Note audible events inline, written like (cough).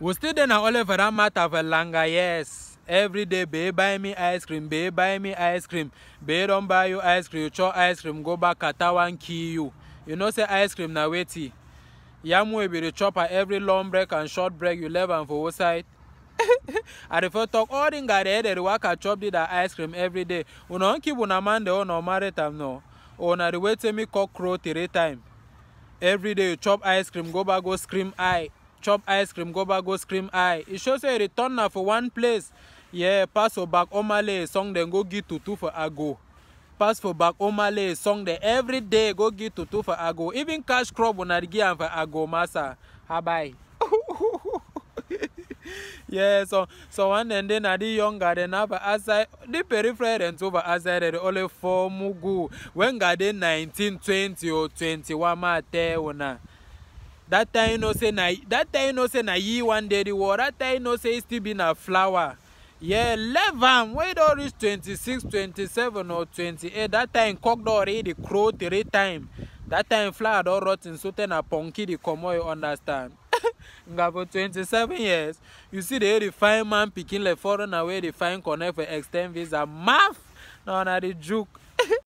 We still stayed that matter for longer. yes. Every day, babe, buy me ice cream, babe, buy me ice cream. Babe, don't buy you ice cream, you chop ice cream, go back at one key you. You know, say ice cream na Yam Yamwe be the chopper every long break and short break you leave and for what side. (laughs) I refer talk all in Gare, the worker chop did that ice cream every day. Unonki bunamande on no maritime no. On a the way to me cock crow three time. Every day you chop ice cream, go back, go scream I chop ice cream go back go scream eye e show say return na for one place yeah pass for back omale song dem go give tutu for ago pass for back omale song dem every day go give tutu for ago even cash crop una dey give am for ago masa habai (laughs) yeah so so one dem dey na di younger dem na for outside di peripheral dem too for outside dem dey only form mugu when ga dey nineteen twenty or twenty-one ma tell una dat time you know say na that time you know say na ye one day the war that time you know say e still be na flower yeah eleven. am wey don reach twenty-six twenty-seven or twenty-eight that time cock don already dey crow three time that time flower don rot ten so tey na punky dey comot you understand (laughs) nga for twenty-seven years you see dey dey find man pikin like foreigner wey dey find connect for ex ten d visa maf na una dey joke